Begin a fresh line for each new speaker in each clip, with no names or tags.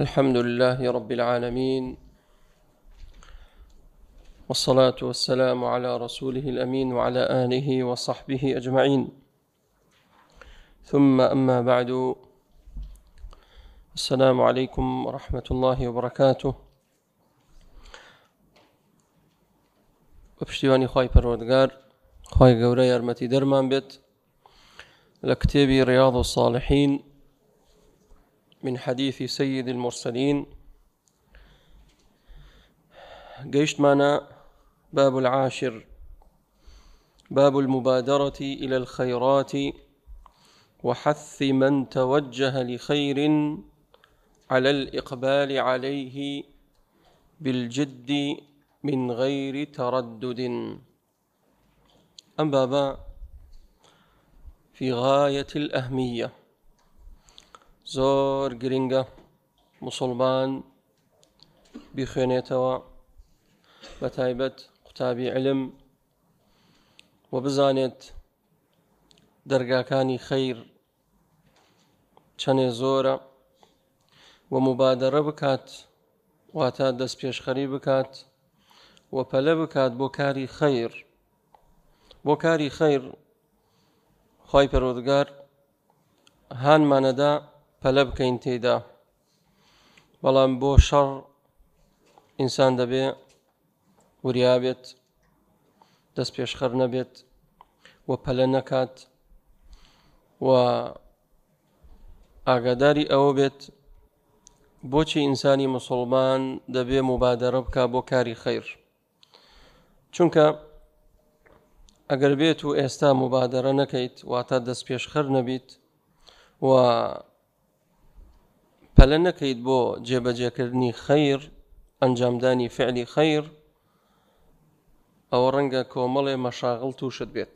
الحمد لله رب العالمين والصلاة والسلام على رسوله الأمين وعلى آله وصحبه أجمعين ثم أما بعد السلام عليكم ورحمة الله وبركاته وبشتواني خواهي پەروەردگار خواهي قوري أرمتي درمان بيت لە رياض الصالحين من حديث سيد المرسلين قيشت معنا باب العاشر باب المبادرة إلى الخيرات وحث من توجه لخير على الإقبال عليه بالجد من غير تردد أم بابا في غاية الأهمية زۆر گرنگە مسلمان بیخوێنێتەوە بە تایبەت قوتابی علم و بزانێت دەرگاکانی خەیر چەنێ زۆرە و مبادەرە بکات واتە دەست پێشخەری بکات و پەلە بکات بۆ کاری خەیر بۆ کاری خەیر خی پەرۆدگار هانمانەدا پەلە بکەین تێدا بەڵام بۆ شەڕ ئینسان دەبێ وریابێت دەست پێشخەر نەبێت و پەلە نەکات و ئاگاداری ئەوە بێت بۆچی ئینسانی مسلمان دەبێ مبادەرە بکە بۆ کاری خەیر چونکە ئەگەر بێت و ئێستا مبادەرە نەکەیت واتە دەست پێشخەر نەبیت و پەلە نەکەیت بۆ جێبەجێکردنی خەیر ئەنجامدانی فعلی خەیر ئەوە ڕەنگە کۆمەڵێ مەشاغڵ تووشت بێت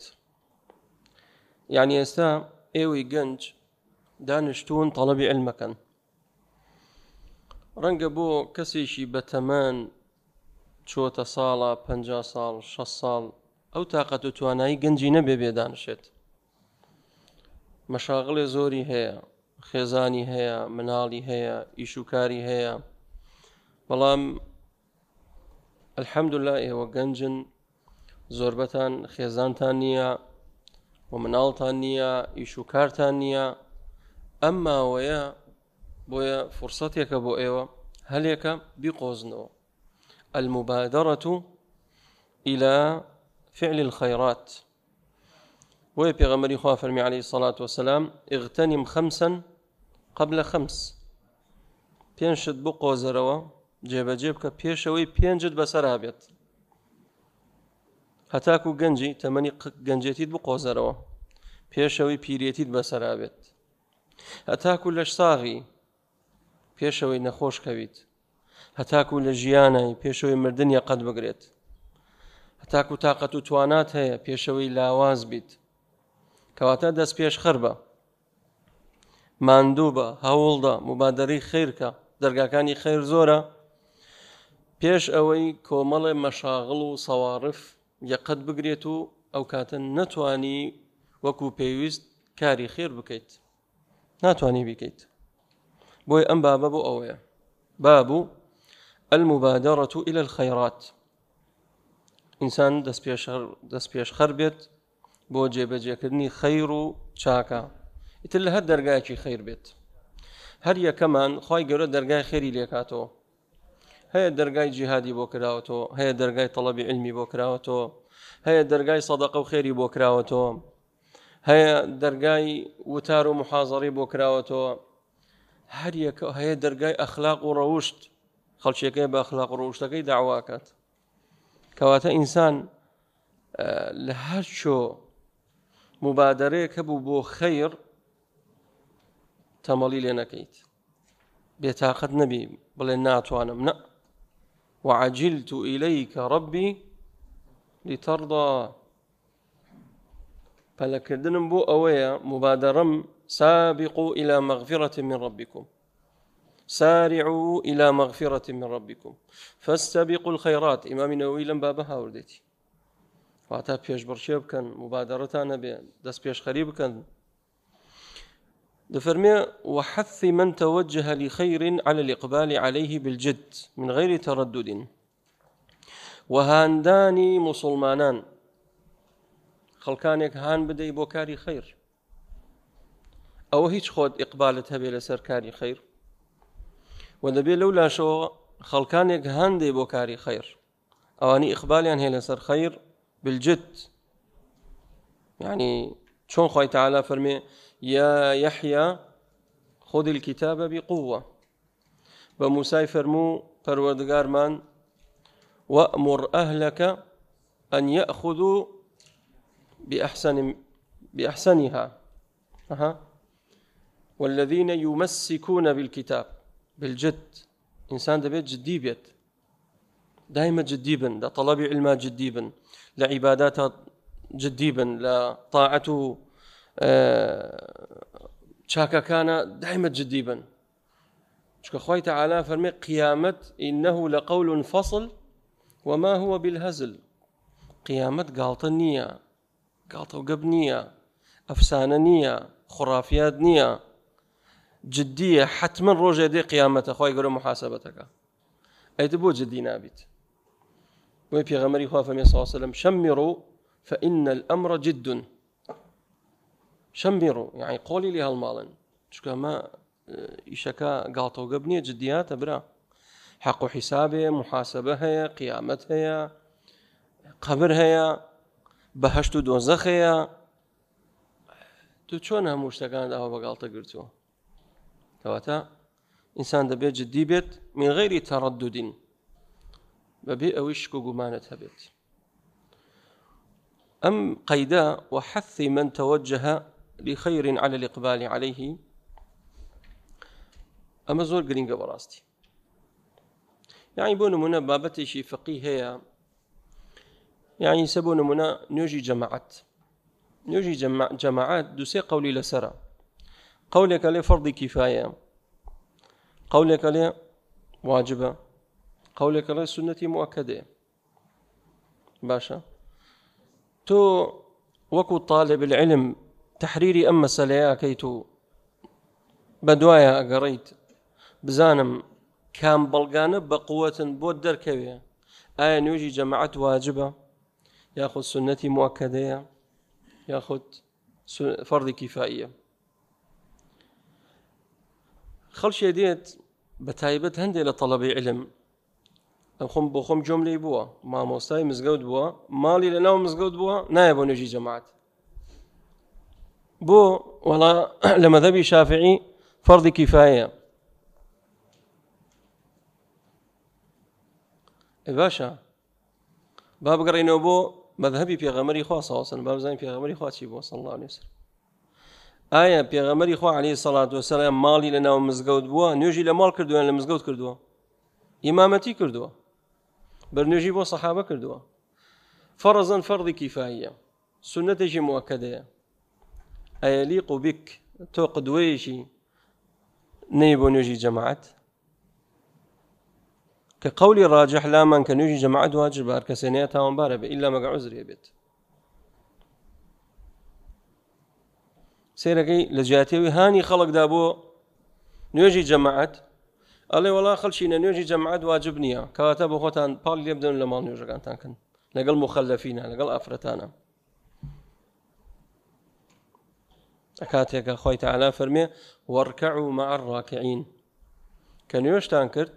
یعنی ئێستا ئێوەی گەنج دانیشتون تەڵەبی ئەلمەکەن ڕەنگە بۆ کەسێکی بەتەمان چۆتە ساڵە پ ساڵ 6 ساڵ ئەو تااقەت و توانایی گەنجی نەبێ بێدانشێت مەشاغڵێ زۆری هەیە خێزانی هەیە مناڵی هەیە ئیشوکاری هەیە بەڵام ئەلحەمدولا ئێوە گەنجن زۆربەتان خێزانتان نییە و مناڵتان نییە ئیشوکارتان نییە ئەم ماوەیە بۆیە فرسەتێکە بۆ ئێوە هەلێکە بیقۆزنەوە المبادرة إلى فعل الخيرات ويبي في غمر خوافر عليه الصلاة والسلام اغتنم خمسا قبل خمس پێنجت بۆ قۆزەرەوە جێبەجێ بکە پێشەوەی پێنجت بەسەرابێت هەتاکو گەنجی تەمەنی گەنجێتیت بۆ قۆزەرەوە پێشەوەی پیرێتیت بەسەرابێت هەتاکو لەش ساغی پێشەوەی نەخۆشکەویت هەتاکو لە ژیانای پێشەوەی مردنیە قەت بگرێت هەتاکو تااقەت و توانات هەیە پێشەوەی لاواز بیت کەواتە دەست پێش خەر بە ماندوو بە هەوڵدا مبادەری خیرکە دەرگاکانی خیر زۆرە پێش ئەوەی کۆمەڵێ مەشاغڵ و سەوارف یەقەت بگرێت و ئەو کاتە نەتوانی وەکو پێویست کاری خێر بکەیت ناتوانانی بیکەیت بۆی ئەم بابە بۆ ئەوەیە بابوو المبادرة إلى الخيرات ئینسان دەست پێشخەر بێت بۆ جێبەجێکردنی خەیر و چاکە ئیتر لە هەر دەرگایەکی خیر بێت هەر یەکەمان خی گەورە دەرگای خێری لێکاتەوە هەیە دەرگای جیهادی بۆ کراوەتەوە هەیە دەرگای تەڵەبی علمی بۆ کراوەتەوە هەیە دەرگای سەدەقە و خێری بۆ کراوەتەوە هەیە دەرگای وتار و محازەڕی بۆ کراوەتەوە هەر هەیە دەرگای ئەخلاق و ڕەوشت خەڵچیەکەی بە ئەخلاق ڕۆشتەکەی داواکات کەواتە ئینسان لە هەر شۆ مبادرەیەکە بوو بۆ خەیر لنا كيت نەکەیت بێتاقت نەبی بڵێ ناتوانم منا وعجلت إليك ربي لترضى پەلەکردنم بو اويا مبادرم سابقوا إلى مغفرة من ربكم سارعوا إلى مغفرة من ربكم فاستبقوا الخيرات إمام نووي لم بابها وردتي واتا كان بکەن مبادەڕەتانە بێ بيش خريب كان دفرمي وحث من توجه لخير على الإقبال عليه بالجد من غير تردد وهانداني مسلمانان خەڵکانێک هان بدي بوكاري خير أو ئەوە خود خۆت ئیقبالت هەبێ خير ودبي خەیر و دەبێ لەو لاشەوە خەڵکانێک بوكاري خير أو أني ئەوانی ئیقبالیان هەیە لەسەر خير بالجد يعني شون خوي تعالى فرمي يا يحيى خذ الكتاب بقوة بموسى فرمو پروردگار من وأمر أهلك أن يأخذوا بأحسن بأحسنها أه. والذين يمسكون بالكتاب بالجد إنسان بيت جدي بيت دائما جدي بن لطلب طلب علما جدي بن لعباداته جدي بن لطاعته آه، شاكا كان دائما جديبا شكو خوي تعالى فرمي قيامة انه لقول فصل وما هو بالهزل قيامت قالت النية قالت نية افسانة نية خرافيات نية جدية حتما روجة دي قيامتها خوي يقول محاسبتك اي تبو جدي نابت وي في غمري خوي صلى الله عليه وسلم شمروا فان الامر جد شمبيرو يعني قولي لي هالمالن شكا ما يشكا قالتو قبني جديات برا حق حسابه محاسبه هي قيامت هي قبر هي بهشت دوزخ هي تو چون هم مشتکان ده بغلط قلتو تواتا انسان دبی جدي بيت من غير تردد و بی اوش بيت ام قیدا وحث من توجه بخير على الإقبال عليه زور زۆر براستي يعني بون منا بابتي شي فقيه هي يعني سبون منا نوجي جماعات نوجي جماع جماعات دوسي قولي لسرى قولك لي فرض كفاية قولك لي واجبة قولك لي سنة مؤكدة باشا تو وكو طالب العلم تحريري أما سليا كيتو بدوايا أقريت بزانم كان بلغانا بقوة بودر كبير آية نوجي جماعة واجبة ياخذ سنتي مؤكدة ياخذ فرض كفائية خلش ديت بتايبت هندي لطلبي علم أخم بخم جملة بوا ما موستاي مزقود بوا مالي لنا مزقود بوا نايبو نجي جماعت بو ولا لما ذبي شافعي فرض كفاية باشا باب قرينا بو مذهبي في غمري خوا صلى الله عليه وسلم باب زين في غمري خوا بو صلى الله عليه وسلم في غمري خوا عليه الصلاة والسلام مالي لنا ومزقود بو نيجي لمال كردو ماڵ کردووە كردو إمامتي كردو بر نيجي بو صحابة كردو فرضا فرض كفاية سنة جي مؤكدة ئەلیق و بیک تۆ قدوەیەشی نەی بۆ نوێژی جەماعەت کە قولی ڕاجح لامان کە نوێژی جەماعەت واجب بار کەسێنەیە تاوانبارە بێ ئللا مەگە عزرێ بێت سێرەکەی لە جیاتێوی هانی خەڵکدا بۆ نوێژی جەماعەت ئەڵێ وڵا خەلشینە نوێژی جەماعات واجب نییە کەواتە بۆ خۆتان پاڵ لێ بدەن لە ماڵ نوێژەکانتانکن لەگەڵ مخەلەفینە لەگەڵ ئافرەتانە کاتێکە خۆی تاعالا فرمي واركعوا مع الراكعين كان يوش تانكر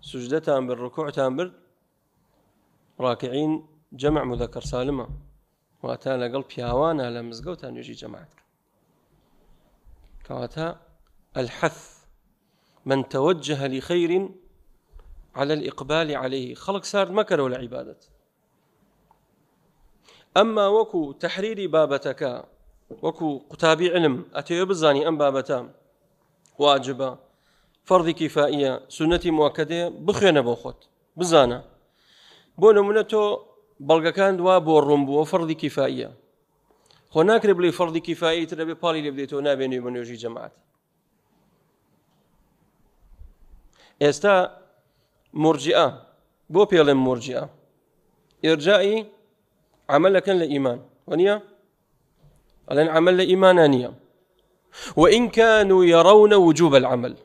سجدة بر ركوع برد راكعين جمع مذكر سالمە واتا لقل بياوانا لمزقو تان يجي جەماعات كواتا الحث من توجه لخير على الإقبال عليه خلق سار مكر ولا عبادة أما وكو تحرير بابتك وەکو قوتابی علم ئەتەوێ بزانی ئەم بابەتە واجبە فەرضی کیفائیە سونەتی موکەدێ بخوێنە بۆ خۆت بزانە بۆ نمونە تۆ بەڵگەکان دوا بۆ ڕوم بووە فەرضی کیفائیە خۆ ناکرێ بڵی فەرضی کیفایی تر دەبێ پاڵی لێ بدێتەوە نابێنێ بە نوێژی جەماعات ئێستا مرجئە بۆ پێڵێم مرجئە ئێرجایی عملەکەن لە ئیمان وەنیە لأن عمل إيمانانية وإن كانوا يرون وجوب العمل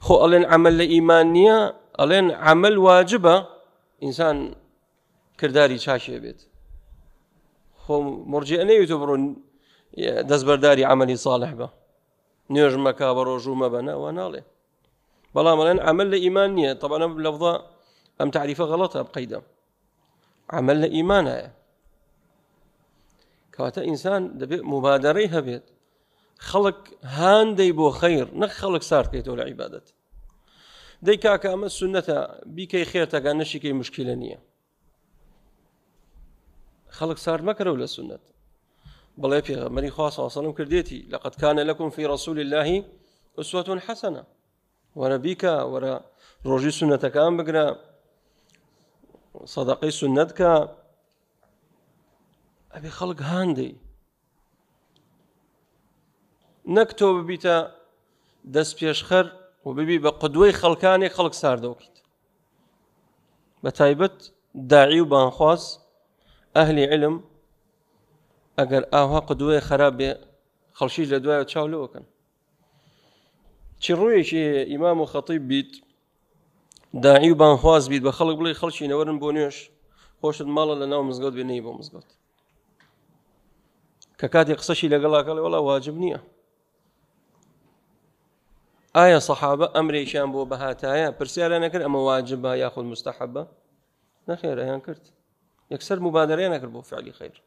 خو ألين عمل إيمانية ألين عمل واجبة إنسان كرداري شاشي بيت خو مرجي يعتبرون يعتبروا دزبرداري عملي صالح به نيرج مكابر وجوم بنا ونالي بلا ملين عمل إيمانية طبعا بلفظة أم تعريفة غلطة بقيدة عمل إيمانية كواتا انسان دبي مبادري هبيت خلق هان دي بو خير نخ خلق سارت كي تولى عبادت دي كاكا السنة بيكي خير تاكا نشي كي مشكلة نية خلق سارت مكر ولا سنة بلا في مري خاصة صلى الله عليه وسلم كرديتي لقد كان لكم في رسول الله أسوة حسنة ورا بيكا ورا روجي سنة كان بكرا صدقي سنة سنتك ئەبێ خەڵک هاندەی نەک تۆ ببیتە دەست پێشخەر و ببی بە قدوەی خەڵکانێک خەڵک ساردەوکیت بە تایبەت داعی و بانخواز ئەهلی علم ئەگەر ئاها قدوێ خراپ بێ خەڵشی لە دوایە چاولەوەکەن چی ڕوویەکی ئیمام و خەتی بیت داعی و بانخواز بیت بە خەڵک بڵێ خەڵکی نەوەرن بۆ نوێش خۆشت ماڵە لە ناو مزگەوت بێنەی بۆ مزگەوت كاتي قصشي لقال قال والله واجبني نية آية صحابة أمري شامبو بو برسالة أنا كر أما واجبها ياخذ مستحبة لا خير أيان كرت يكسر مبادرة أنا كر فعلي خير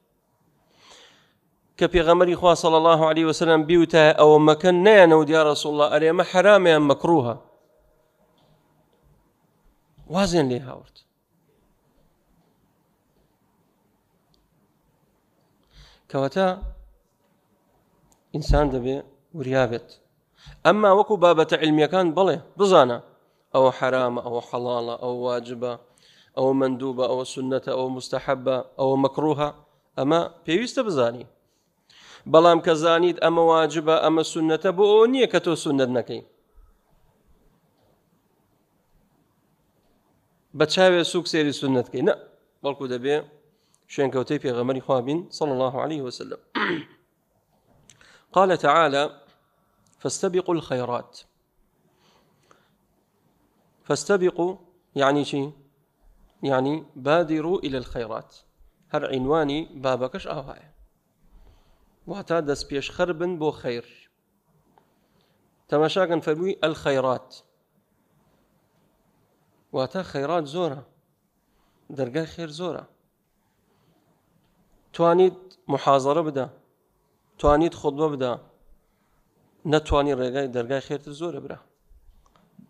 كبي غمري خوا صلى الله عليه وسلم بيوتا أو مكان نيا نود يا رسول الله أري حرام يا مكروها وازن لي هاورت کەواتە ئینسان دەبێ وریابێت ئەمما وەکو بابەتە علمیەکان بڵێ بزانە ئەوە حرامە ئەوە حەڵاڵە ئەو واجبە ئەوە مندوبە ئەوە سنەتە ئەوە مستحبە ئەوە مەکروها ئەمە پێویستە بزانی بەڵام کە زانیت ئەمە واجبە ئەمە سنەتە بۆ ئەو نییە کە تۆ سنت نەکەی بە چاوێ سوک سێری سنتکەی نە بەڵکو دەبێ في غمر خوابين صلى الله عليه وسلم قال تعالى فاستبقوا الخيرات فاستبقوا يعني شيء يعني بادروا إلى الخيرات هر عنواني بابكش أهواية واتا دس بيش خربن بو خير تەماشاکەن فلوي الخيرات واتا خيرات زورا درجة خير زورا توانیت محازەرە بدە توانیت خودبە بدە نەتوانی ڕێگای دەرگای خێتر بره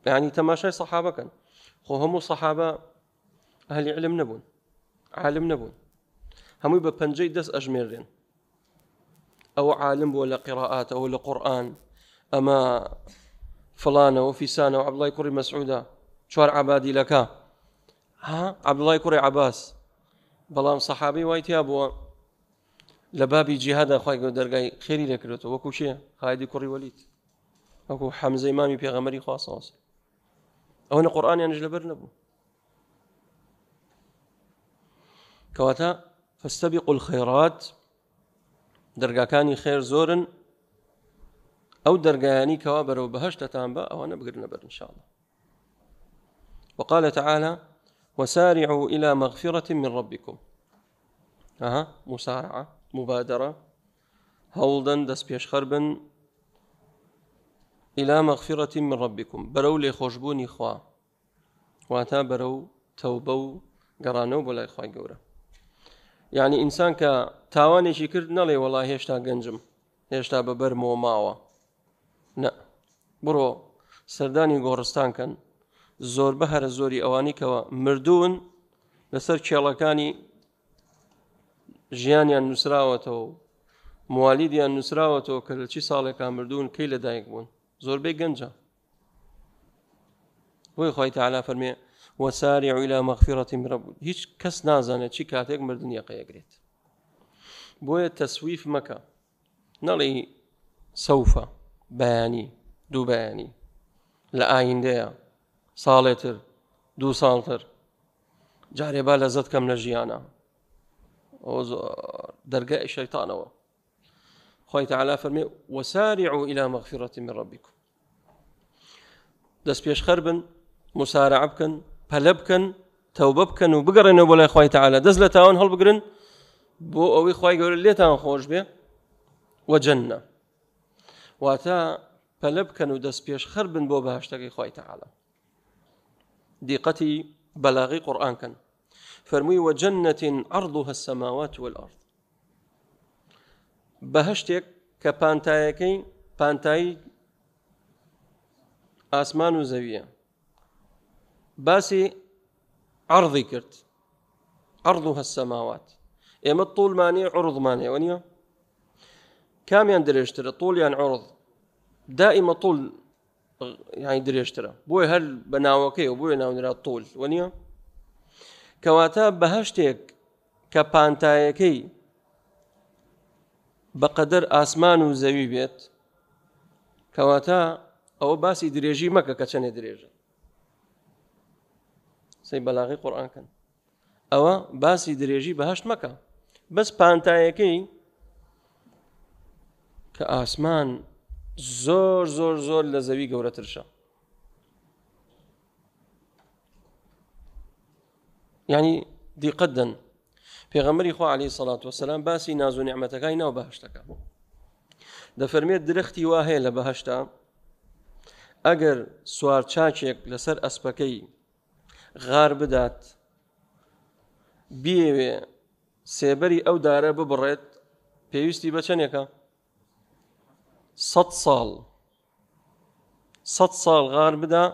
یعنی تماشای صحابه کن خو همو صحابه اهل علم نبون عالم نەبوون هەمووی بە پەنجەی دس ئەژمێرێن او عالم بولا قراءات او لقران اما فلانه وفيسانه وعبد الله عبڵای مسعوده مەسعودا چوار عبادی لەکە ها الله کوڕی عباس بلام صحابي وايت تیا لە بابی جیهادا خی گە دەرگای خێری دەکرێتەوە وەکو شێ خایدی کوڕی وەلیت وەکو حەمزەی مامی پێغەمەری خواسەوەس ئەوە نە قورآانیانش لەبەر نەبوو کەواتە فەستەبی قل خێرات دەرگاکانی خێر زۆرن ئەو دەرگایانی کەوا بەرەو بەهشتتان بە ئەوانە إن شاء الله وقال تعالى وسارعوا إلى مغفرة من ربكم أها مسارعة مبادرە هەوڵدەن دەست پێشخەر بن ئیلا مەغفیڕەتی من ڕبیکم بەرەو لێ خۆشببوونی خوا واتە بەرە و تەوبە و گەڕانەوە بۆ لای خخوای گەورە یعنی ئینسان کە تاوانێکی کرد نەڵێ وڵا هێشتا گەنجم هێشتا بە بەرمەوە ماوە نە بڕۆ سەردانی گۆڕستانکەن زۆر بە هەرە زۆری ئەوانی کەەوە مردوون لەسەر کێڵەکانی ژیانیان نووسراوەتەوە موالیدیان نووسراوەتەوە کە لە چی ساڵێکا مردوون کەی لەدایک بوون زۆربەی گەنجە بۆی خۆی تاعالا فەرمێ وەساری عیلا مەخفیڕەتی مرە بوو هیچ کەس نازانێت چی کاتێک مردنی قەیەگرێت بۆیە تەسویف مەکە نەڵی سەوفە بەیانی دوو بەیانی لە ئایندەیە ساڵێتر دوو ساڵتر جارێ با لە زەت کەم لە ژیانە درجاء الشيطان خوي تعالى فرمي وسارعوا الى مغفرة من ربكم دس بيش خربن مسارع بكن بلبكن توببكن وبقرن ولا خوي تعالى دز لتاون هل بقرن بو اوي خوي يقول لي تاون خی گەورە وجنه واتا بلبكن ودس بيش خربن بو و خوي تعالى دقتي بلاغي قران خی فرمي وجنة عرضها السماوات و هەسەماوات والارض بە هەشتێک کە پانتایەکەی پانتایی ئاسمان و زەویە باسی الطول ماني عرض ماني هەسەماوات ئێمە طولمانی عڕضمانەوە نییە کامیان درێژترە طولیان طول يعني دريشترا بوي هل بناوكي ناوەکەی و بۆیە ناونرا طول کەواتە بەهشتێک کە پانتایەکەی بەقەدر ئاسمان و زەوی بێت کەواتە ئەوە باسی درێژی مەکە کە چەنێ درێژە سی بەلاغی قورآانکەن ئەوە باسی درێژی بەهشت مەکە بەس پانتایەکەی کە ئاسمان زۆر زۆر زۆر لە زەوی گەورەترشە ینی دیقەدەن پێغەمەری خوا علی سەڵات وسلام باسی ناز و نیعممەتەکەی ناو بەهشتەکە دەفەرمێت درختی وا هەیە لە بەهشتا ئەگەر سوار چاکێک لەسەر ئەسپەکەی غار بدات بێوێ سێبەری ئەو دارە ببڕێت پێویستی بە چندێکە سە ساڵ سە ساڵ غار بدا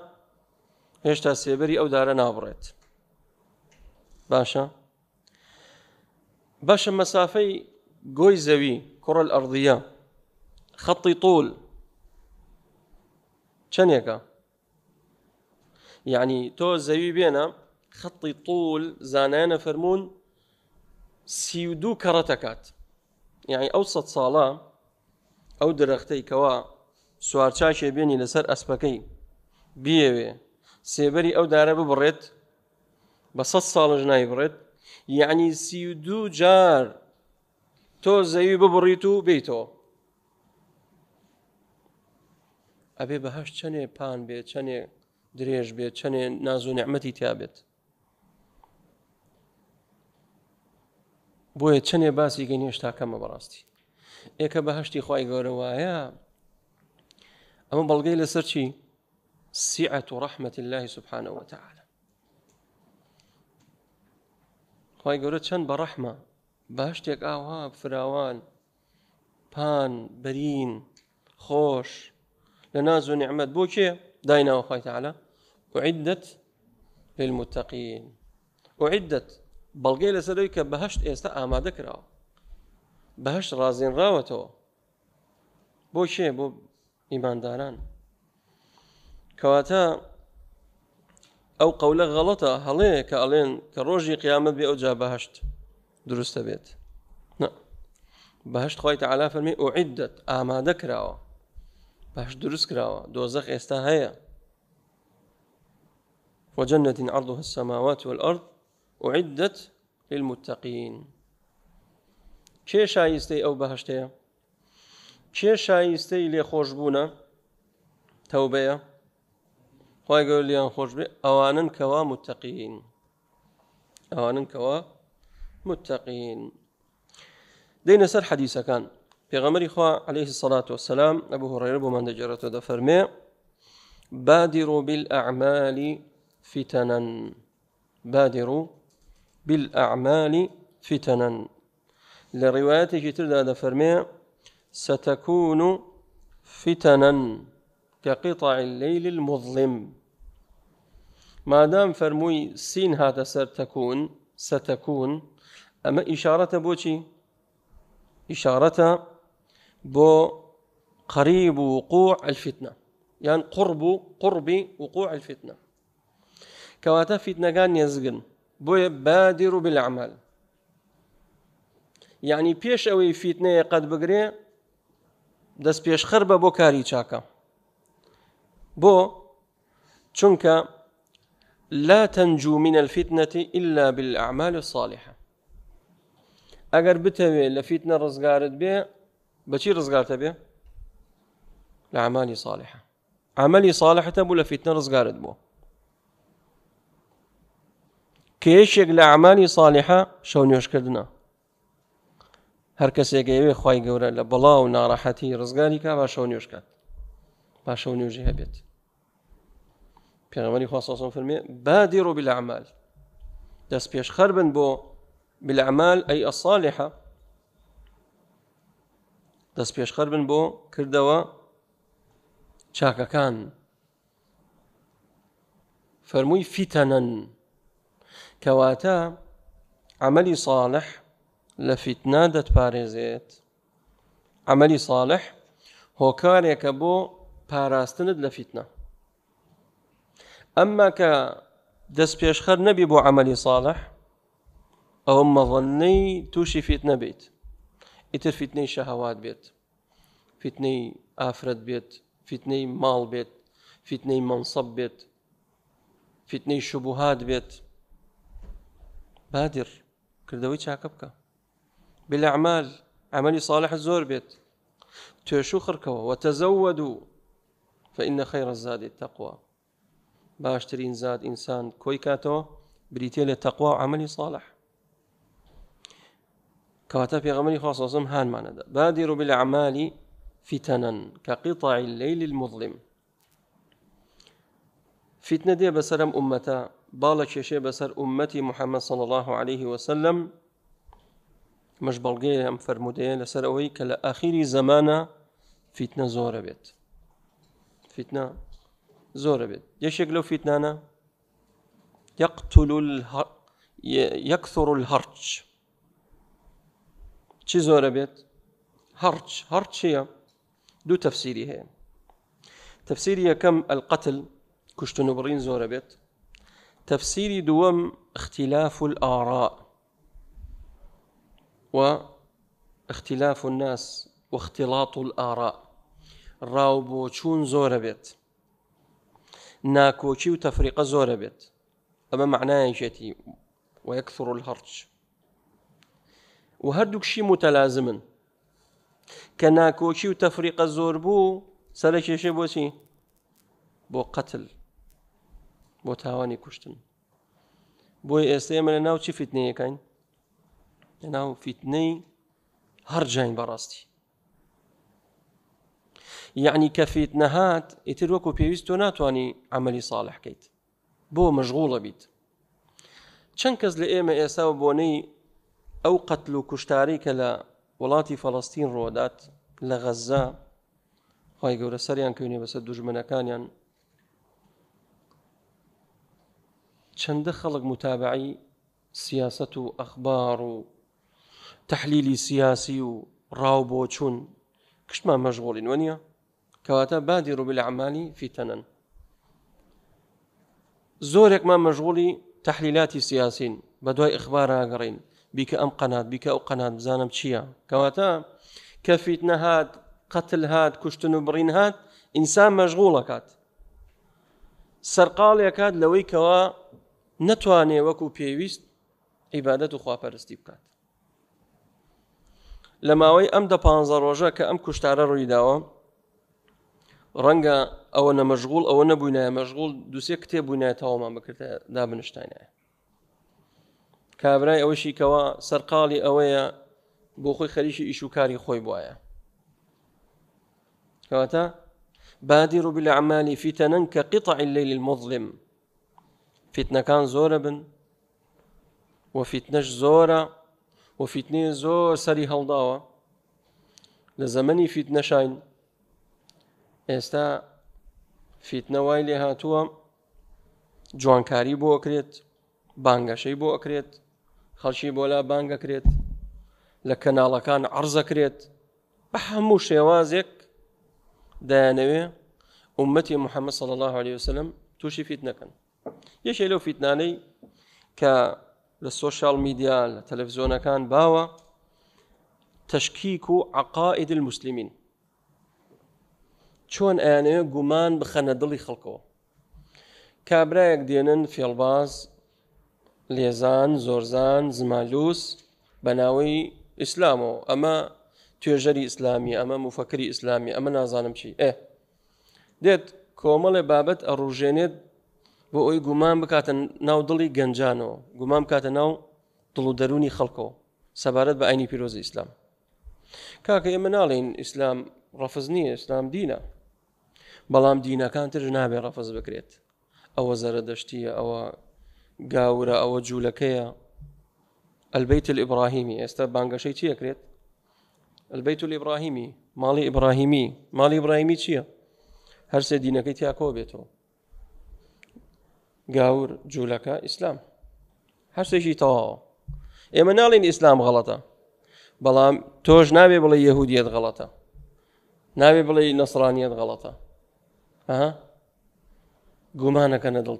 هێشتا سێبەری ئەو دارە نابڕێت باشە باشە مەسافەی گۆی زەوی کوڕل ئەڕدیە خەتی تۆل چەندێکە یعنی تۆ زەوی بێنە خەتی تۆل زانایانە فەرمونون سی و دوو کەڕە دەکات یعنی ئەو سە ساڵە ئەو درەختەی کەوا سوارچاشێ بێنی لەسەر ئەسپەکەی بیەوێ سێبەری ئەو دارە ببڕێت بە سە ساڵش نایبڕێت یعنی سی دوو جار تۆ زەوی ببڕیت و بیتەوە ئەبێ بەهش چەنێ پان بێ چەنێ درێژ بێ چەنێ نازوو نعممەتی تیابێت بۆیە چەنێ باسی گەین هێشتاکەمە بەڕاستی ئێکە بە هەشتی خی گەورەوەیە ئەمە بەڵگەی لەسەر چی سیعەت و ڕەحمەتی اللهی سبحانەوە تعاال خی گەورە چەند بە ڕەحمە بە هەشتێک فراوان پان برین خۆش لە ناز و نعممەد بۆ کێ دایناوە خۆیتەعاە وعدت للمتەقین وعدت بەڵگەی لەسەرەوەی کە بەهشت ئێستا ئامادە کراوە بەهشت ڕازێنراوەتەوە بۆ کێ بۆ ئیمانداران کەواتە او قەولە غلطه هەڵێ كالين كروجي قيامت بي قیامەت بێ ئەو جا بهشت دروستە بێت فرمي اعدت اما دكراو بهشت ئامادە کراوە باش دروست وجنة عرضها السماوات والأرض أعدت للمتقين كي شايستي أو بهشتيا كي شايستي لي خوشبونا توبية خۆی گەور لیان خۆش كوا متقين کەوا كوا متقين کەوا سر دەینە كان في پێغەمەری خوا عليه الصلاة والسلام ابو هريرة هڕێر بۆمان دفر مي بادروا بالأعمال فتنا بادروا بالأعمال فتنا لروايته دفر مي ستكون فتنا كقطع الليل المظلم ما دام فرموي سين هذا ستكون ستكون اما اشاره بوشي اشاره بو قريب وقوع الفتنه يعني قرب قرب وقوع وقوع كواتا فتنه كان نێزگن بۆیە بادر بالاعمال يعني بيش اوي فتنه قد قەت بگرێ بيش پێشخەر بە بۆ کاری بو چونك لا تنجو من الفتنة إلا بالأعمال الصالحة ئەگەر بتەوێ لفتنة رزقارت بي بێ رزقارت بي بێ صالحة ئەمانی صالحة بو لفتنة رزقارت بو فیتنە ڕزگارت بوو کێشێک لە ئەمانی ساڵحە شەو نوێشکردە هەر قورا ئەوێ خی گەورە لە بەڵاو ناڕەحەتی ڕزگاری کا پاشە و بيت هەبێت خاصة خواستسم فەرمێ بادروا بالأعمال داس بيش خربن بو بالأعمال أي الصالحة داس بيش خربن بو كردوا شاكا كان فرموي فتنا كواتا عملي صالح لە فیتنا دەتپارێزێت عملی صالح هۆکارێکە بۆ پاراستند لە فیتنە ئەمما کە دەست پێشخەر نەبی بۆ عملی ساڵح ئەوە مەڵەنەی تووشی فیت نەبیت ئیتر فیتنەی شەهاوات بێت فیتنەی ئافرەت بێت فیتنەی ماڵ بێت فیتنەی منصب بێت فیتنەی شوبهات بێت بادر کردەوەی چاکە بکە بلعمال عملی ساڵح زۆر بێت توێش و خڕکەوە وتەزەود و فإن خير الزاد التقوى باشترين زاد إنسان كويكاتو بريتيل التقوى لە صالح كواتا في غمري خاصة هان ما لە عمالی بالأعمال فتنا كقطع الليل المظلم فتنة دي بەسەرم أمتا بالك کێشێ بسر أمتي محمد صلى الله عليه وسلم مش بلغي أم فرمودي لسر أوي کە لە ئەخیری زەمانە فتنە فیتنا زۆرە بێت یەشێک لەو أنا يقتل يكثر الهرج شي بێت هەرچ هرج هرج دوو تەفسیری تفسيري تەفسیری یەکەم ئەلقتل کوشتن و بڕین زۆرە بيت تفسيري دوم اختلاف الآراء واختلاف الناس واختلاط الآراء راو بۆ چوون زۆرە بێت ناکۆچی و تەفریقە اما معناه ئەمە معنایەکێتی و یەکثڕ هەرچ و هەردووکشی متەلازمن کە ناکۆچی و تەفریقە زۆر بو سەرە بو بۆچی بو قەتل بۆ تاوانی کوشتن بۆی ئێستا ئێمە لە ناو چی فیتنەیەەکەین لە ناو جاین یعنی کەفیت نەهات ئیتر وەکو پێویست تۆ ناتانی ئەمەلی ساڵحکەیت بۆ مەژغوڵە بیت چەند کەس لە ئێمە ئێسا و بۆنەی ئەو قەتل و کوشتاری کە لە وڵاتی فەڵستین ڕۆدات لە غەزا خی گەورە سەریان کەونێ بەسەر دوژمنەکانیان چەندە خەڵک متابعی سیاست و ئەخبار و تحلیلی سیاسی و ڕاو بۆ چوون کشتمان مەژغۆڵین وە نیە کەواتە بادی ڕووبی لە عمالی فیتەنەن زۆرێکمان مەژغوڵی تحلیلاتی سیاسین بە دوای ئەخبارناگەڕین بیکە ئەم قەنات بیکە ئەو قەنات بزانم چییە کەواتە کەفیت نەهات قتل هات کوشتن و بڕین هات ئینسان مەژغوڵەکات سەرقاڵێکات لەوەی کەوا نەتوانێ وەکو پێویست عیبادەت و خواپەرستی بکات لە ماوەی ئەم دە پ ڕۆژە کە ئەم کوشتارە ڕوویداوە ڕەنگە ئەوە نەمەژغول ئەوە نەبووینە مەژغول دوسێ کتێب بووینە تاوامان بکردە دابنشتانە کابرای ئەوەشی کەەوە سەرقاڵی ئەوەیە بۆ خۆی خەریشی ئیشوکاری خۆی بواە کەواتە بادیڕ بالعمالی فیتەنەن کە قیتە عیلەی مظلم فیتنەکان زۆرە بن و فیتنەش زۆرە و فیتنێ زۆر سەری هەڵداوە لە زەمەنی فیتنەشین ئێستا فیتنەوای لێ هاتووە جوانکاری بۆ ئەکرێت بانگەشەی بۆ ئەکرێت خەڵکی بۆلا بانگەکرێت لە کەناڵەکان عرزەکرێت بە هەموو شێوازێک دایانەوێ عمەتی محەممەد صل الله عليه وسلم تووشی فیت نەکەن یەشێ لەو فیتنانەی کە لە سوۆشال میدیا لە تەلەڤزیۆنەکان باوە تشکیک و عقائد المسلمین چۆن ئەیانەیە گومان بخەنە دڵی خەڵکەوە کابراایەک دێنن فێڵباز لێزان زۆرزان زمالوس بە ناوەی ئیسلامەوە ئەمە توێژەری ئیسلامی ئەمە موفەکری ئیسلامی ئەمە نازانم چی ئێ دێت کۆمەڵێ بابەت ئەڕوژێنێت بۆ ئەوی گومان بکاتە ناو دڵی گەنجانەوە گومان بکاتە ناو دڵ و دەرونی خەڵکەوە سەبارەت بە ئاینی پیرۆزی ئیسلام کاکە ئێمە ناڵین ئیسلام ڕەفز نییە ئیسلام دینە بەڵام دینەکان تر نابێ ڕەفەز بکرێت ئەوە زەرە دەشتیە ئەوە گاورە ئەوە جوولەکەیە ئەلبیت ئیبراهیمی ئێستا بانگەشەی چی ئەکرێت ئەلبیت ئیبراهیمی ماڵی ئیبراهیمی ماڵی ئیبراهیمی چییە هەرسێ دینەکەی تیاکۆ بێتەوە گاور جوولەکە ئیسلام هەرسێکی تەواوە ئێمە ناڵین ئیسلام غەڵەتە بەڵام تۆش ناوێ بڵێ یەهودیت غەڵەتە ناوێ بڵێ نەسرانیت غەڵەتە ها جمانا كان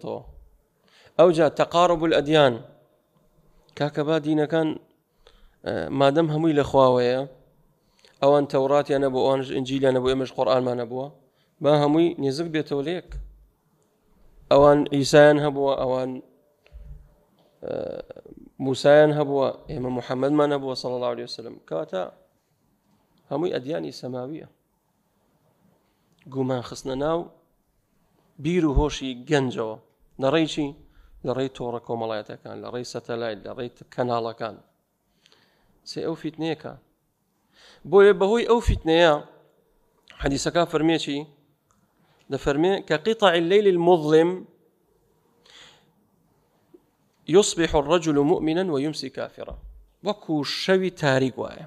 أو جاء تقارب الأديان ئەها گومانەکە نەدڵتەوە ئەوجا تەقارب ئەدیان کاکەبا دینەکان آه، مادەم هەمووی لە خواوەیە ئەوان تەوراتیان نەبوو ئەوانش قرآن ما نبوه ما نەبووە با بيتوليك أو أن عيسى ينهبوا أو أن آه، موسى ينهبوا إما محمد ما نبوه صلى الله عليه وسلم كاتا هەمووی أديان سماوية گومان خصنا ناو بيرو هوشي جنجو نريشي لري تورا كومالايتا كان لري ساتلايت لري كانالا كان سي او فتنيه كان بو يبهوي او فتنيه حديث كان فرميشي دفرمي كقطع الليل المظلم يصبح الرجل مؤمنا ويمسي كافرا وكو شوي تاريك واي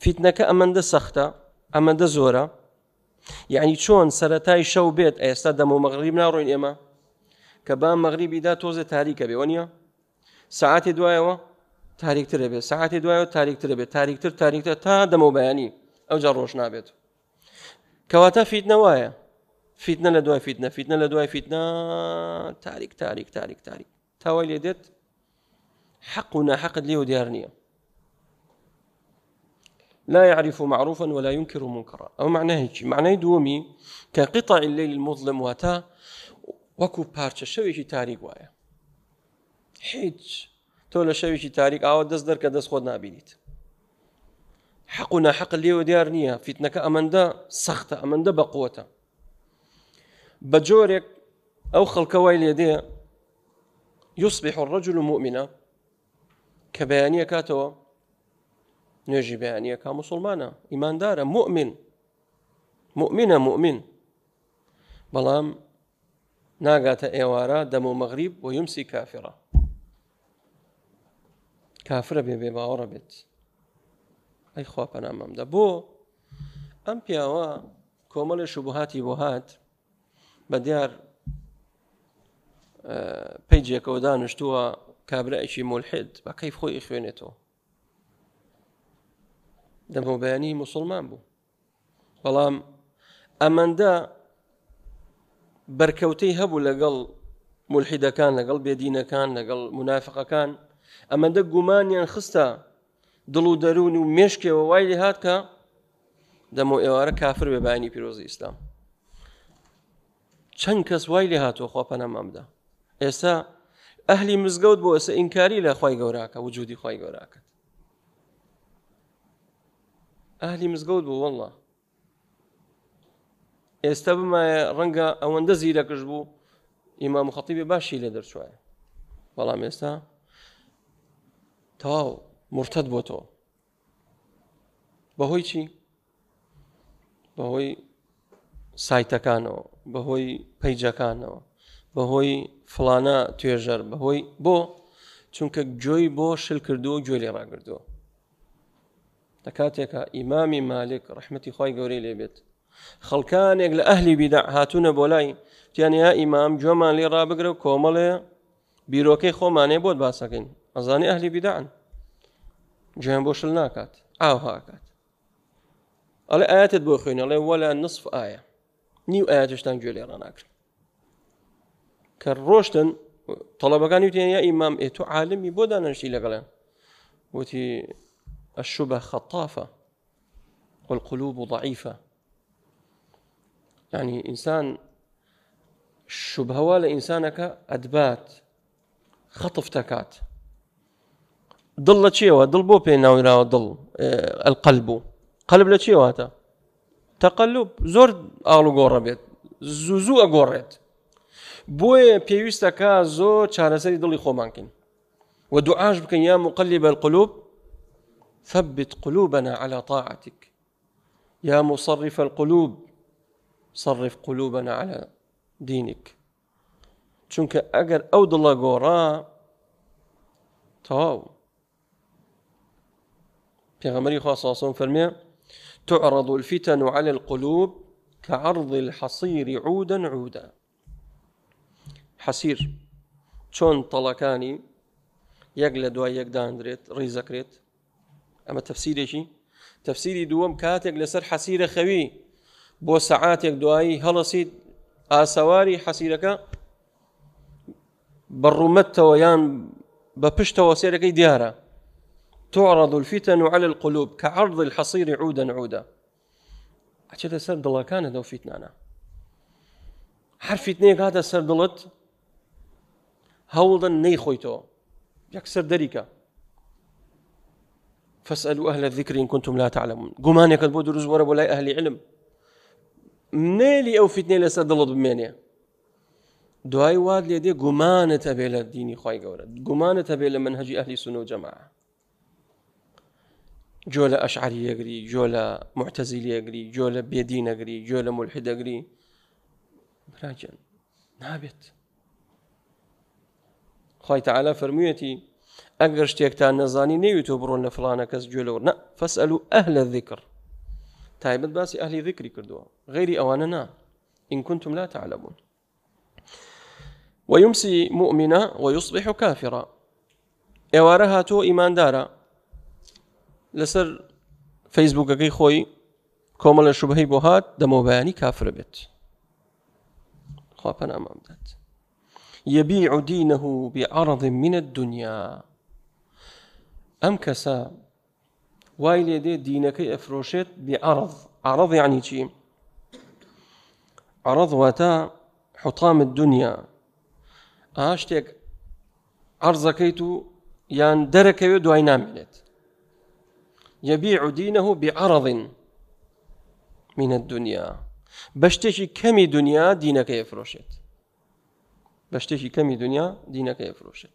فتنك سختا دا زورا یعنی چۆن سەتای شەو بێت ئێستا دەم و مەغریب ناڕۆین ئێمە کە بە مەغریبیدا تۆزە تاریکە بێ وەنیە سعاتی دوایەوە تاریکتر بێ سعاتی دوایەوە تاریکتر بێت تاریکتر تاریکتە تا دەمەوبیانی ئەوجا ڕۆژ نابێت کەواتە فیت نەوایە فیتنە لە دوای فیتنە فیتنە لە دوای فیتنا تاریک تاریک تاریک تاریک تاوای لێ دێت حەق و نەحەقت لێ و دیار نییە لا يعرف معروفا ولا ينكر منكرا أو معناه هيك معناه دومي كقطع الليل المظلم واتا وكو شوي شي تاريك وايا تولا شوي شي تاريك او دز درك دز خدنا خۆت حقنا حق اللي ناحق فتنه دیار سخته فیتنەکە بقوته سەختە او بە قوتە بە يصبح الرجل مؤمنا كبيانيه كاتوا نوێژی بەیانیەکە مسلمانە ئیماندارە مؤمن مؤمنە مؤمن بەڵام ناگاتە ئێوارە دەم و مەغریب و یمسی کافرە کافرە بێ بێ باوەڕە بێت ئەی خوا پەنامەمدا بۆ ئەم پیاوە کۆمەڵی شوبهاتی بۆ هات بە دیار پەیجێکەوە دانیشتووە کابراەکی ملحد بە کەیف خۆی خوێنێتەوە دەمەوبیانی مسلمان بوو بەڵام ئەمەندە بەرکەوتەی هەبوو لەگەڵ ملحیدەکان لەگەڵ بێدینەکان لەگەڵ منافقەکان ئەمەندە گومانیان خستە دڵ و دەرون و مێشکەوە وای لێ هاتکە دەمە ئێوارە کافر بێبانی پیرۆزی ئیسلام چەند کەس وای لێ هاتووە خۆپەنەمامدا ئێستا ئەهلی مزگەوت بۆ ئەسە ئینکاری لە خی گەوراکە وجودی خی گەوراکەت ئەهلی مزگەوت بوو وله ئێستا بمایە ڕەنگە ئەوەندە زیرەکەش بوو ئیمام خەتیبێ باشی لێ دەرچوایە بەڵام ئێستا تاو مرتد بۆ تۆ بەهۆی چی بەهۆی سایتەکانەوە بەهۆی پەیجەکانەوە بەهۆی فلانە توێژەر بەهۆی بۆ چونکە گوێی بۆ شل کردو و گوێ لێ ڕاگردووە لە کاتێکە ئیمامی مالک ڕحمەتی خی گەورەی لێبێت خەڵکانێک لە ئەهلی بیدا هاتوونە بۆ لای تیانیا ئیمام جۆمان لێ ڕابگرە و کۆمەڵێ بیرۆکەی خۆمانێ بۆت باسەکەین ئەزانی ئەهلی بیدان جوێن بۆ شل ناکات ئاو هاکات ئەڵێ ئاەتت بۆ خوێنەڵێ وەلا نصف ئاە نیو ئاەتشتان گوێ لێ ڕناکرد کە ڕۆشتن تەڵەبەکانی وتیانیا ئیمام ئێ تو عالمی بۆ دانەشتی لەگەڵێن وتی الشبه خطافة والقلوب ضعيفة يعني إنسان ولا إنسانك أدبات خطف تكات دڵ لە ضل دڵ ضل القلب قلب لا و قەلب لە چیواتە تەقلب زۆر ئاڵ زوزو گۆڕە بوي بيوستكا زوو ئەگۆڕێت بۆیە پێویستەکە مانكين ودعاش دڵی يا مقلب القلوب ثبت قلوبنا على طاعتك يا مصرف القلوب صرف قلوبنا على دينك اگر ئەگەر ئەو دڵە گۆڕا تەواو خاصه خواسەسم فەرمێ تعرض الفتن على القلوب كعرض الحصير عودا عودا حصير چون تەڵەکانی يقلد ويقدان دريت یەکدانرێت ئەمە تەفسیرێکی تەفسیری دووەم کاتێک لسر حەسیرە خەوی بۆ سەعاتێک دوایی هەڵەسید سيد آسواري حسيرك برمت ويان ببشت وسيرك ديارة تعرض الفتن على القلوب كعرض الحصير عودا عودا عشان سر دڵەکانە كان دو فتنانا هەر فتنەیەک هاتە سەر دڵت هەوڵدە نەی خۆیتەوە فاسألوا أهل الذكر إن كنتم لا تعلمون قمان يا دروست دروز ورب ولا اهل علم نێلی ئەو فتنێ لەسەر دڵت بمانيا دوای واد لي دي گومانت تبيل الدين دینی غور گەورە تبيل منهج اهل منهجی ئەهلی جولا اشعري جەما جولا معتزلي ئەشعری جولا بيدين لە جولا ملحد جۆ راجل نابت نەگری تعالى فرميتي ئەگەر شتيك تان نەوی تۆ بڕۆن لە فلانە کەس جوێلەوە نە فەسەل و ئەهلە ذیکر تایبەت باسی ئەهلی ذیکری کردووە نا إن كنتم لا تعلمون ويمسي مؤمنا ويصبح كافرا إوارها إيمان دارا لسر فيسبوك أكي خوي كومل شبهي بوهات دمو باني كافر بيت بێت أمام ذات يبيع دينه بعرض من الدنيا ام كسا وای لێ دينك افروشيت بعرض عرض يعني چی عرض واتە حطام الدنيا ئا شتێک كيتو و یان دەرەکەوێت يبيع دينه بعرض من الدنيا بشتشي كمي دنيا دينك يفروشت بشتشي كمي دنيا دينك يفروشت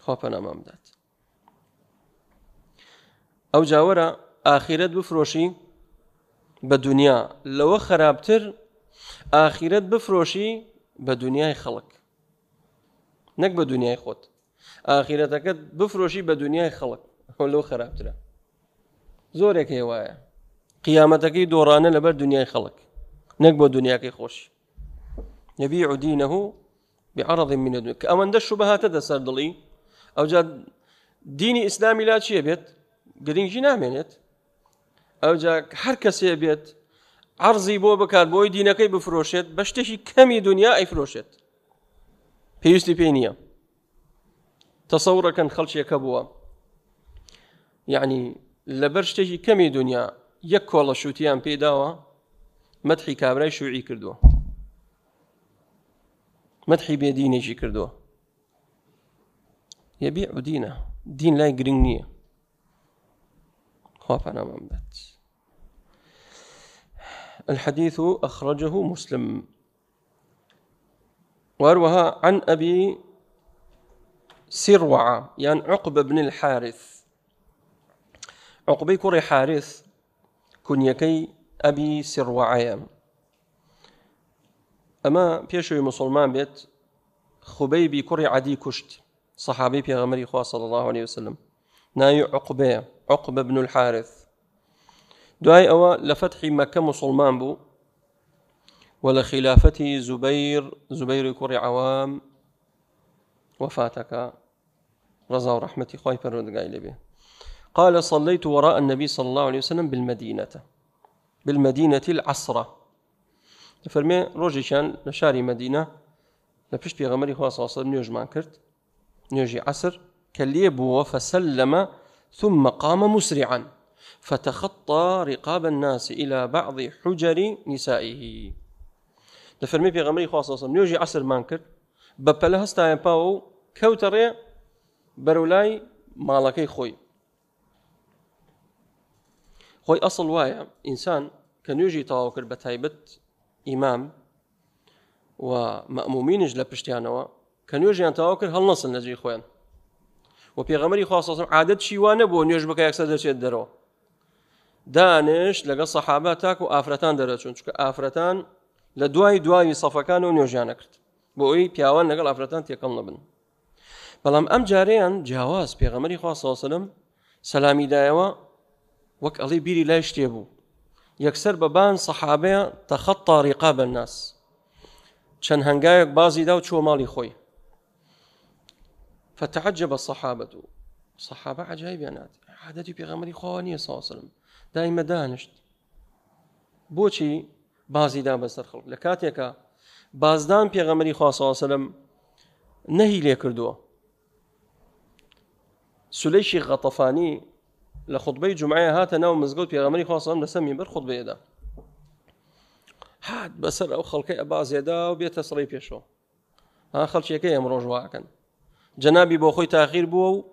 خوفنا ما مدات ئەو جاوەرە ئاخیرەت بفرۆشی بە دنیا لەوە خراپتر ئاخیرەت بفرۆشی بە دنیای خەڵک نەک بە دنیای خۆت ئاخیرەتەکەت بفرۆشی بە دنیای خەڵک لەو خراپترە زۆرێک هێوایە قیامەتەکەی دۆڕانە لەبەر دنیای خەڵک نەک بۆ دنیاکەی خۆشی نبی عدینەه بعرض من دونك ئەوەندە شوبهاتە دەسەر دڵی ئەوجا دینی ئیسلامی لا چیە بێت گرنگی نامێنێت ئەو هەر کەسێ بێت عرضی بۆ بکات بۆی دینەکەی بفرۆشێت بە شتێکی کەمی دنیا ئەیفرۆشێت پێویستی پێی نییە تەسەورەکەن خەڵکیەکە بووە یعنی لەبەر شتێکی کەمی دنیا یەک کۆڵە شووتیان پێداوە مەتحی کابرای شوعی کردووە مەتحی بێدینێکی کردووە یەبی عودینە دین لای گرنگ نییە من منبت الحديث أخرجه مسلم وأروها عن أبي سروعة يعني عقبة بن الحارث عقبة كري حارث كنيكي أبي سروعة أما بيشوي مسلمان بيت خبيبي كري عدي كشت صحابي في خواه صلى الله عليه وسلم نايو عقبة عقبة بن الحارث دعاء ئەوە لفتح مكة مسلمان بو و زبير زبير زوبیر عوام وفاتك رضا ورحمة رحمتي خوي پەرۆدگای به قال صليت وراء النبي صلى الله عليه وسلم بالمدينة بالمدينة العصرة فرمي روجي شان لشاري مدينة لبشت بيغمري خواص وصل نيوج مانكرت نيوجي عصر كليب فسلم ثم قام مسرعا فتخطى رقاب الناس إلى بعض حجر نسائه لفرمي پیغمبري خاص صلى نيوجي عصر مانكر کرد بپله باو كوتري برولاي مالكي خوي خوي اصل وايا انسان كان يجي نوێژی تەواو امام ومأمومين تایبەت ئیمام و مەمومینش لە پشتیانەوە کە نوێژیان تەواو و پێغەمەری خواستم عادەت چیوانە بۆ نوێژ بکە یەکسە دەچێت دەرەوە دانش لەگەڵ سەحابە تاک و ئافرەتان دەرەچون چکە ئافرەتان لە دوای دواوی سەفەکان و نوێژیانە کرد بۆ ئەوی پیاوان لەگەڵ ئافرەتان تێکەم نەبن بەڵام ئەم جارەیان جیاواز پێغەمەری خواسەسلم سەلامیدایەوە وەک ئەڵی بیری لای شتێ بوو یەکسەر بەبان سەحابەیە تەخەت تاریقا بەناس چەند هەنگایەک بازیدا و چۆ ماڵی خۆی فتعجب الصحابة الصحابة عجيب يعني عادتي بيغمري خواني صلى الله عليه وسلم دائما دانشت بوشي بازي دام بسر خلق لكاتيكا بازدان بيغمري خواه صلى الله عليه وسلم نهي لي كردوا سليشي غطفاني لخطبه جمعية هات ناو مزقوت في غمري خاصة لم نسمي بر خطبه يدا هاد بسر أو خلقي أبا زيدا وبيت تصريب يشو ها خلشي كي أمر رجوع كان جنابی بۆ خوی تاخیر بووە و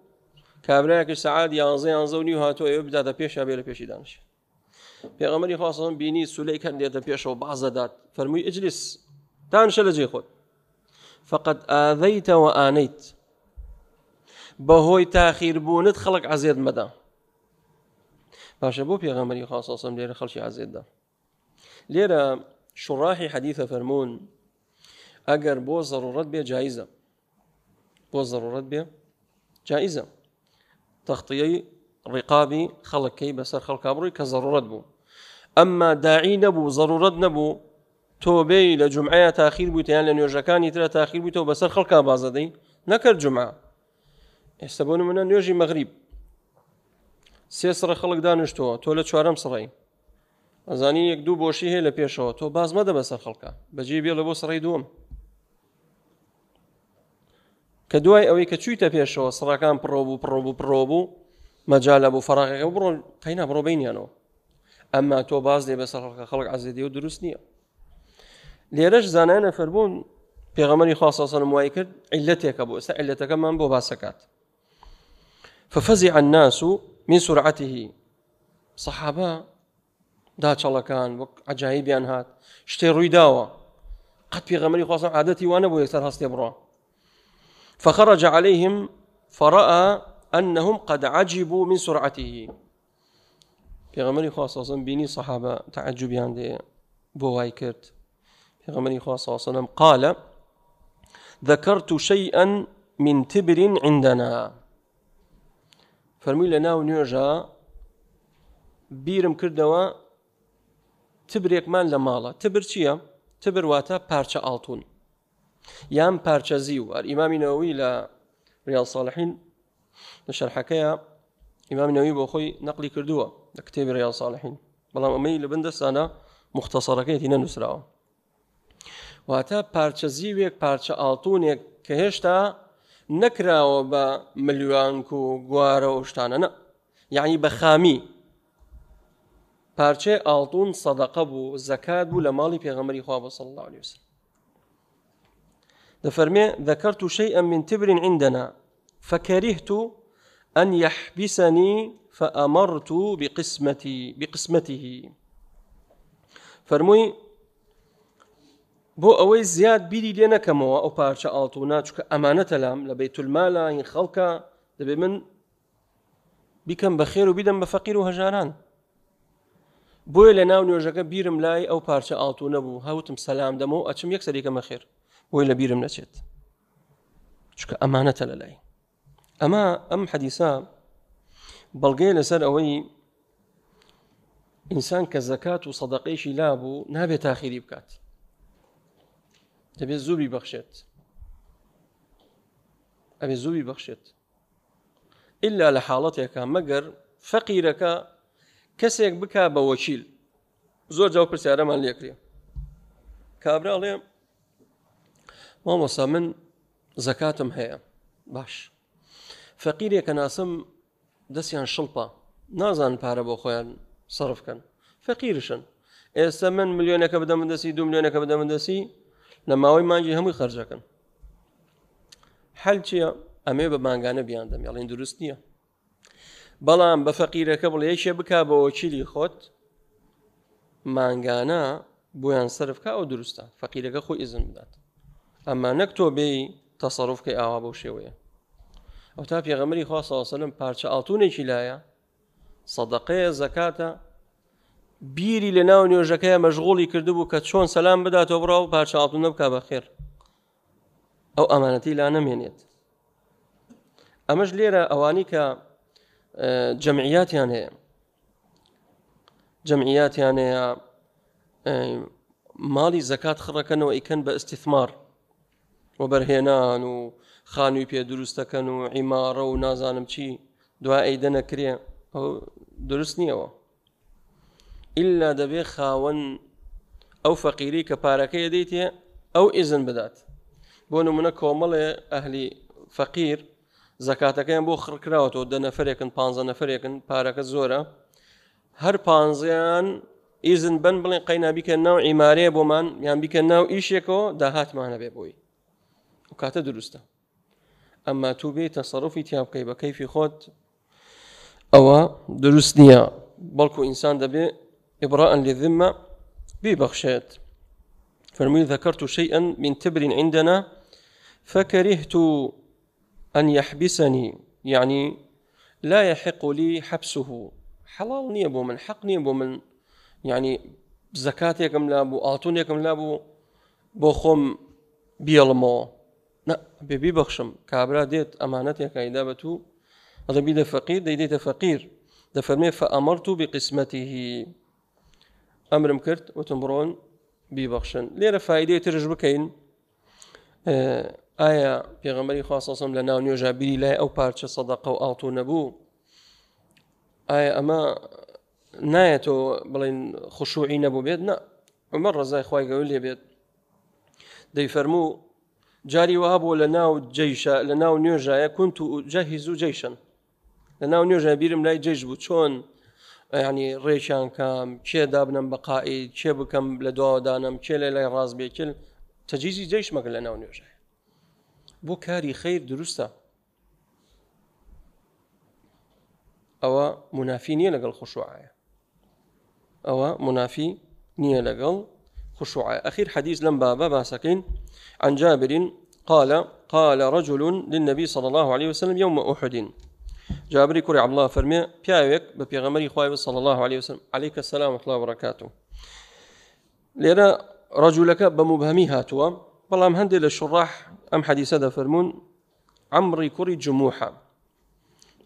کابراایەکی سعاد یانزە یانزە و نی هاتووە ئێوە بداتە پێش پیش لە پیشی دانش پێغەمەری خواستم بینی سلی سولەی کەندێتە پێشەوە بازەدات فەرمووی ئەجلیس دانشە لە جێ خۆت فقط ئاذەیتەوە ئانەیت خلق تاخیربوونت مدا باشه بو پیغمبری بۆ پێغەمەری خاصسم لێرە خەڵکی عزیێتدا لێرە شڕاحی حدیث فرمون اگر بو ضرورت بێ جایزە بۆ ضرورەت بێ جایزە تەختیەی ڕقابی خەڵەکەی بەسەر خەڵکابڕی کە ضرورەت بوو ئەمما داعی نەبوو ضرورەت نەبوو تۆبەی لە جمعەیە تاخیر بوویتیان لە نوێژەکانی ترە تاخیر بوویتەوە بەسەر خەڵکا بازەدەی نەکرد جمعە ئێستا بۆ منە نوێژی مەغریب سێ سرە خەڵک دانیشتەوە تۆ لە چوارم سڕی ئەزانی یەک دوو بۆشی هەیە لە پێشەوە تۆ باز مەدە بەسەر خەڵکە بەجێ بێ لە بۆ سڕی دووەم كدواي اوي كتشوي تبي شو صرا كان بروبو بروبو بروبو مجال ابو فراغ برو قينا برو بينيانو اما تو باز دي بس خلق عزيدي ودروس نيه ليرش زانانا فربون بيغمري خاصه صلى الله عليه وسلم علتك ابو علتك باسكات ففزع الناس من سرعته صحابه دا شالا كان عجايب يعني هات شتي رويداوا قد في غمري خاصه عادتي وانا بو يسال هاستي برو فخرج عليهم فرأى أنهم قد عجبوا من سرعته في غمري خاصة الله صحابه تعجب دی بوای في پیغمبری خاصة صلی الله قال ذكرت شيئا من تبر عندنا فرمي لنا ونيرجا بيرم كردوا تبر لە لمالا تبر شيا تبر واتا بارشا التون یان پارچەزی و ئەرئیمامی نەوەی لە ریالساڵحین لە شەرحەکەیە ئیمامینەوەی بۆ خۆی نەقلی کردووە لە کتێبی ریالساڵحین بەڵام ئەمەی لە بندەستانە مختەسەڕەکەی نەنووسراوە واتە پارچە زیوێک پارچە ئاڵتونێک کە هێشتا نەکراوە بە ملیوانک و گوارە و شتانە نە یعنی بە خامی پارچێ ئاڵتون سەدەقە بوو زەکات بوو لە ماڵی پێغەمەری خوا بە سەڵ لەوسن دفرمي ذكرت شيئا من تبر عندنا فكرهت أن يحبسني فأمرت بقسمتي بقسمته فرموي بو أوي زياد بيدي لنا كمو أو بارشا ألتو ناتشك أمانة لام لبيت المال إن این خەڵکە من بكم بخير خێر بفقير وهجران بو لنا و بيرم لاي أو بارشا ألتو نبو هاوتم سلام دمو أتشم يكسر هەوتم سەسلام وي لبيرم نشت شكا أمانة للاي أما أم حديثا بلغي لسر أوي إنسان كزكاة وصدقيش لابو نابي تاخيري بكات تبي زوبي بخشت أبي زوبي بخشت إلا لحالتك مقر فقيرك كسيك بكا بوشيل زور جاوب السيارة ما ليكري كابرا عليه مامۆسا من زەکاتم هەیە باش فەقیرێکە ناسم دەستیان شڵپا نازان پارە بۆ خۆیان سرفکەن فەقیرشن ئێستا من ملیۆنەکە بدە من دەسی دو میلیۆنەکە بدە من دەسی لە ماوەی مانجی هەمووی خرجەکەن حل چیە ئەمێ بە ماگانە بیان دەم یاڵین دروست نییە بەڵام بە فەقیرەکە بڵێ یەکێ بک بەەوە چیلی خۆت ماگانە بۆیان سرفکە ئەو دروستە فەقیرەکە خۆی ئزم بدات ئەمما نەک تۆ بێ تەسەڕفکەی ئاوا بەو شێوەیە ئەو تا پێغەمەری خواسەوەسەلم پارچە ئاتونێکی لایە سەدەقەیە زەکاتە بیری لە ناو نوێژەکەی مەژغوڵی کردبوو کە چۆن سەسلام بداتەوە بڕا و پارچە ئاتون نبکە بەخێر ئەو ئەمانەتی لا نەمێنێت ئەمەش لێرە ئەوانی کە جەمعیاتیان هەیە جەمعیاتیان هەیە ماڵی زەکات خڕەکەنەوە ئیکەن بە ئستیثمار وەبەرهێنان و خانووی پێ دروستەکەن و عیماڕە و نازانم چی دوای ئەیدە نەکرێ ئەو دروست نییەوە ئللا دەبێ خاوەن ئەو فەقیری کە پارەکە دەیتێ ئەو ئیزن بدات بۆ نمونە کۆمەڵێ ئەهلی فەقیر زەکاتەکەیان بۆ خڕکراوەەوە دە نەفرێکن پ نەفرێکن پارەکە زۆرە هەر پانزیان ئیزن بن بڵێن قەینابیکە ناو ئیمارەیە بۆمان یان بیکە ناو ئیشێکەوە داهاتمانە بێ بۆی و درستا اما ئەمما تو بێ تەسەڕفی تیا بکەی بە کەیفی خۆت ئەوە دروست نییە بەڵکو ئینسان فرمي ذكرت شيئا من تبر عندنا فكرهت أن يحبسني يعني لا يحق لي حبسه حلال نيبو من حق نيبو من يعني زكاتي كم لابو اعطوني كم لابو بخم بيلمو نه به بێ بیبخشم کابرا دێت ئەمانەتێکیدا بە تو ئەڵبی لە فەقیر دەیدێتە فەقیر دەفەرمێ فەمەڕ و بقسمەتیهی ئەمرم کرد وتم بڕۆن بیبخشن لێرە فیدەیە ترش بکەین ئایا آه، آية پێغەمەری خواستسم لە ناو نوێژابیری لای او پارچە سەدەقە و ئاڵتو نبو آیا آية، اما نایەتەوە بڵین خوشوعی نەبوو بێت نه عمر رضای خواهی گەول لێ بێت دەیفەرموو جاری وها بۆ لە ناو جیشە لە ناو نوێژایە کونت و جەهیز و جیشن لە ناو نوێژە بیرم لای جێژ بوو چۆن ینی ڕێکیان کام کێ دابنم بەقائی کێ بکەم لە دواوادانم کێ لە لای ڕاز بێکل تەجیزی جیش مەکە لە ناو نوێژای بۆ کاری خیر دروستە ئەوە منافی نییە لەگەڵ خوشوعایە ئەوە منافی نییە لەگەڵ خوشوعە ئەخیر حەدیز لەم بابە باسەکەین عن جابر قال قال رجل للنبي صلى الله عليه وسلم يوم أحد جابر كري عبد الله فرمي بيايك ببيغمري خواهي صلى الله عليه وسلم عليك السلام ورحمة الله وبركاته لأن رجلك بمبهمي هاتوا والله مهند للشراح أم هذا فرمون عمري كري جموحة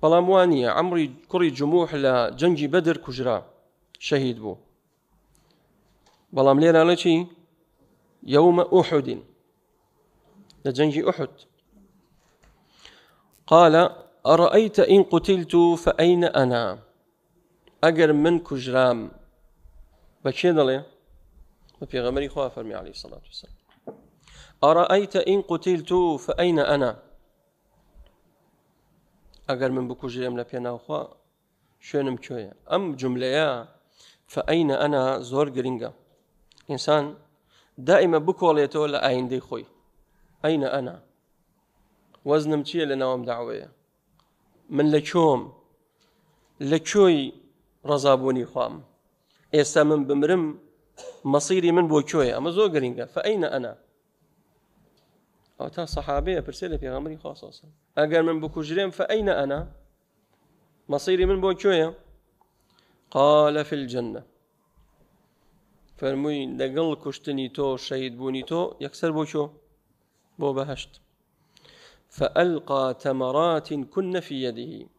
والله موانية عمري كري جموح لجنجي بدر كجرا شهيد بو بلام ليرة لشي يوم أحد لجنج أحد قال أرأيت إن قتلت فأين أنا أجر من كجرام بكي دلي وبيغمري خواه فرمي عليه الصلاة والسلام أرأيت إن قتلت فأين أنا أجر من بكجرام لبينا أخوة شوێنم کوێیە أم جملة فأين أنا زور جرينجا إنسان دائما بکۆڵێتەوە لأين دي خوي أين أنا وزنم تيه لنوام دعوية من لكوم لكوي رزابوني خام إيسا من بمرم مصيري من بوكوي أما زو قرينجا فأين أنا أو تا صحابي أبرسيلي في غمري خاصة أقر من بكجرين فأين أنا مصيري من بوكوي قال في الجنة فرموين دقل كشتني تو شهيد بوني تو يكسر بوكوي بو بهشت فألقى تمرات كن في يده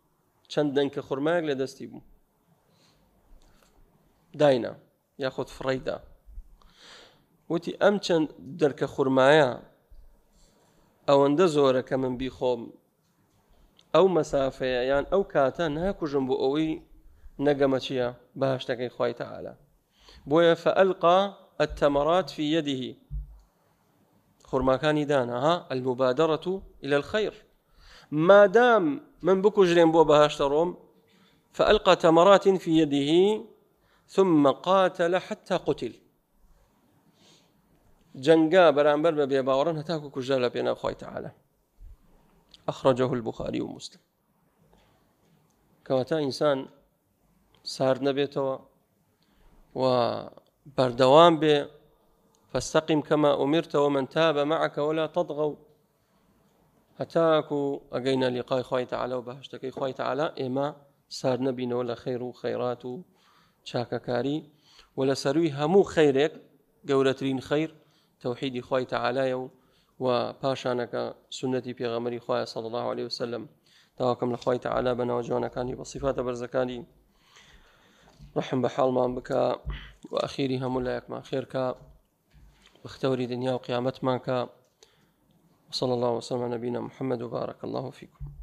چەند دەنکە خورمایەک لە دەستی بوو داینا یاخۆت فڕیدا وتی ئەم چەند دەرکە خورمایە او زۆرە من بيخوم أو مەسافەیە یان ئەو کاتە ناکوژم بۆ ئەوەی نەگەمە چییە بەهشتەکەی خی تەعاالە بۆیە فەلقا في يده خورماکانی ها المبادرة إلى الخير ما دام من بكجرين بو بهاشت روم فألقى تمرات في يده ثم قاتل حتى قتل جنگا برانبر بە بێباوەڕن هەتاکو کوژە لە پێێنە خۆی تعالى اخرجه البخاري ومسلم و مسلم کەواتە ئینسان سارد نەبێتەوە فاستقم كما أمرت ومن تاب معك ولا تطغوا هەتاکو أجينا لقاء خوي تعالى وبهشتك خوي تعالى إما سار نبينا ولا خير خيرات خەیرات كاري ولا سروي همو خيرك جورترين خير توحيد خوي تعالى يو وباشانك سنة في غمر خوي صلى الله عليه وسلم تاواکەم لخوي تعالى بنا وجوانا كاني بصفات برزكاني رحم بحال ما حاڵمان وأخيري هم لا يكما خيرك بختوري دنيا وقيامت مانكا وصلى الله وسلم على نبينا محمد وبارك الله فيكم